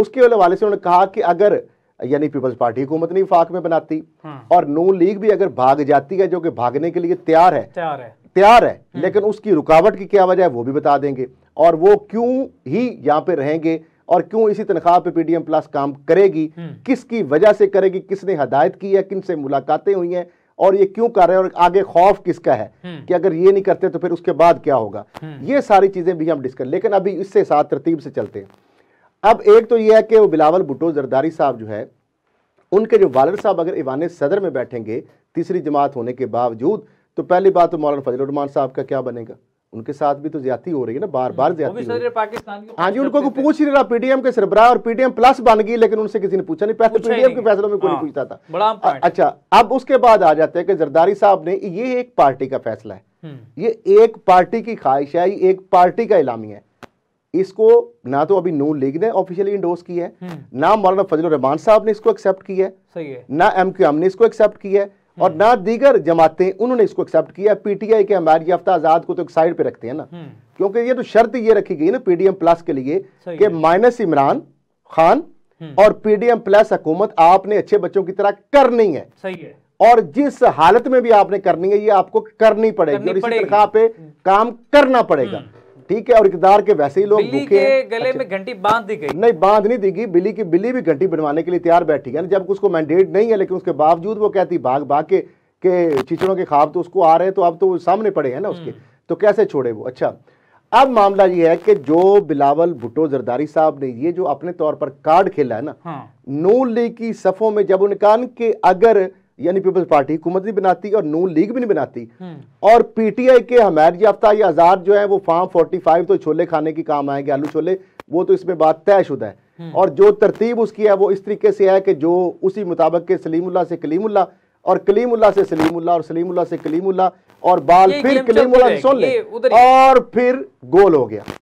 उसके वाले से उन्होंने कहा कि अगर यानी पीपल्स पार्टी हुकूमत नहीं फाक में बनाती हाँ। और नू लीग भी अगर भाग जाती है जो कि भागने के लिए तैयार है तैयार है तैयार है हम्म। लेकिन उसकी रुकावट की क्या वजह है वो भी बता देंगे और वो क्यों ही यहाँ पे रहेंगे और क्यों इसी तनख्वाह पे पीडीएम प्लस काम करेगी हम्म। किसकी वजह से करेगी किसने हदायत की है किन से मुलाकातें हुई हैं और ये क्यों कर रहे हैं और आगे खौफ किसका है हम्म। कि अगर ये नहीं करते तो फिर उसके बाद क्या होगा ये सारी चीजें भी हम डिस्कस लेकिन अभी इससे साथ तरतीब से चलते हैं अब एक तो यह है कि वो बिलावल भुट्टो जरदारी साहब जो है उनके जो वालद साहब अगर ईवान सदर में बैठेंगे तीसरी जमात होने के बावजूद तो पहली बात तो मौलाना फजलरहमान साहब का क्या बनेगा उनके साथ भी तो ज्यादा हो रही है ना बार बार ज्यादा हाँ जी उनको पूछ ही नहीं रहा पीडीएम के सरबराह और पीडीएम प्लस बन गई लेकिन उनसे किसी ने पूछा नहीं पहले तो पीडीएम के फैसलों में कोई हाँ, पूछता था अच्छा अब उसके बाद आ जाते हैं कि जरदारी साहब ने ये एक पार्टी का फैसला है हम्म। ये एक पार्टी की ख्वाहिश है ये एक पार्टी का इलामी है इसको ना तो अभी नून लीग ने ऑफिशियली इंडोर्स किया है हम्म। ना मौलाना फजल रहमान साहब ने इसको एक्सेप्ट किया है सही है ना एम क्यू एम ने इसको एक्सेप्ट किया है हम्म। और ना दीगर जमातें उन्होंने इसको एक्सेप्ट किया है पीटीआई के हमारे याफ्ता आजाद को तो एक साइड पे रखते हैं ना हम्म। क्योंकि ये तो शर्त ये रखी गई ना पीडीएम प्लस के लिए कि माइनस इमरान खान और पीडीएम प्लस हुकूमत आपने अच्छे बच्चों की तरह करनी है सही है और जिस हालत में भी आपने करनी है ये आपको करनी पड़ेगी और इस तनख्वाह पे काम करना पड़ेगा ठीक है और इकदार के वैसे ही लोग भूखे गले अच्छा। में घंटी बांध दी गई नहीं बांध नहीं दी गई बिल्ली की बिल्ली भी घंटी बनवाने के लिए तैयार बैठी है जब उसको मैंडेट नहीं है लेकिन उसके बावजूद वो कहती भाग भाग के के चिचड़ों के खाब तो उसको आ रहे हैं तो अब तो सामने पड़े हैं ना उसके हम्म। तो कैसे छोड़े वो अच्छा अब मामला ये है कि जो बिलावल भुट्टो जरदारी साहब ने ये जो अपने तौर पर कार्ड खेला है ना हाँ। नू लीग की सफों में जब उन्होंने कहा कि अगर यानी पीपल्स पार्टी हुकूमत नहीं बनाती और नून लीग भी नहीं बनाती हम्म। और पीटीआई के हमारे याफ्ता या आज़ाद जो है वो फार्म 45 तो छोले खाने के काम आएंगे आलू छोले वो तो इसमें बात तय शुदा है हम्म। और जो तरतीब उसकी है वो इस तरीके से है कि जो उसी मुताबिक के सलीमुल्ला से कलीमुल्ला और कलीमुल्ला से सलीमुल्ला और सलीमुल्ला से कलीमुल्ला और बाल फिर कलीमुल्ला सुन ले और फिर गोल हो गया